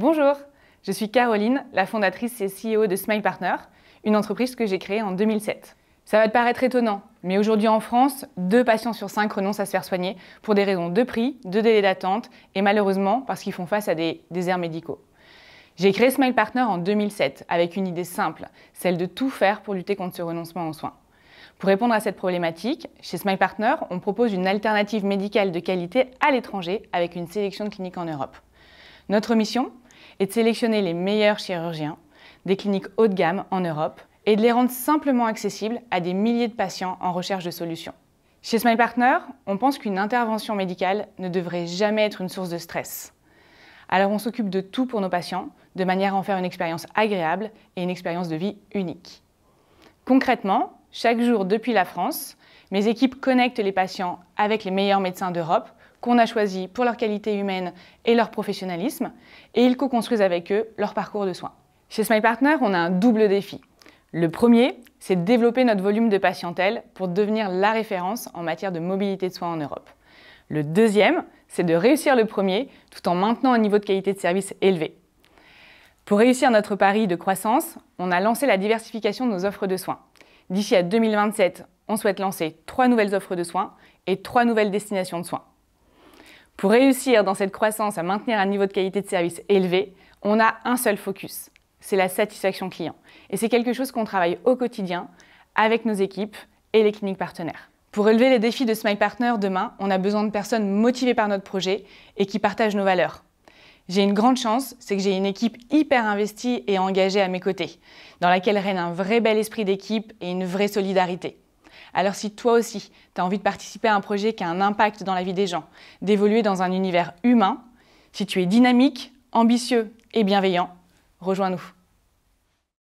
Bonjour, je suis Caroline, la fondatrice et CEO de SmilePartner, une entreprise que j'ai créée en 2007. Ça va te paraître étonnant, mais aujourd'hui en France, deux patients sur cinq renoncent à se faire soigner pour des raisons de prix, de délai d'attente et malheureusement parce qu'ils font face à des déserts médicaux. J'ai créé SmilePartner en 2007 avec une idée simple, celle de tout faire pour lutter contre ce renoncement aux soins. Pour répondre à cette problématique, chez SmilePartner, on propose une alternative médicale de qualité à l'étranger avec une sélection de cliniques en Europe. Notre mission et de sélectionner les meilleurs chirurgiens des cliniques haut de gamme en Europe et de les rendre simplement accessibles à des milliers de patients en recherche de solutions. Chez SmilePartner, on pense qu'une intervention médicale ne devrait jamais être une source de stress. Alors on s'occupe de tout pour nos patients, de manière à en faire une expérience agréable et une expérience de vie unique. Concrètement, chaque jour depuis la France, mes équipes connectent les patients avec les meilleurs médecins d'Europe qu'on a choisis pour leur qualité humaine et leur professionnalisme, et ils co-construisent avec eux leur parcours de soins. Chez SmilePartner, on a un double défi. Le premier, c'est de développer notre volume de patientèle pour devenir la référence en matière de mobilité de soins en Europe. Le deuxième, c'est de réussir le premier tout en maintenant un niveau de qualité de service élevé. Pour réussir notre pari de croissance, on a lancé la diversification de nos offres de soins. D'ici à 2027, on souhaite lancer trois nouvelles offres de soins et trois nouvelles destinations de soins. Pour réussir dans cette croissance à maintenir un niveau de qualité de service élevé, on a un seul focus, c'est la satisfaction client. Et c'est quelque chose qu'on travaille au quotidien avec nos équipes et les cliniques partenaires. Pour relever les défis de Smile Partner demain, on a besoin de personnes motivées par notre projet et qui partagent nos valeurs. J'ai une grande chance, c'est que j'ai une équipe hyper investie et engagée à mes côtés, dans laquelle règne un vrai bel esprit d'équipe et une vraie solidarité. Alors si toi aussi, tu as envie de participer à un projet qui a un impact dans la vie des gens, d'évoluer dans un univers humain, si tu es dynamique, ambitieux et bienveillant, rejoins-nous.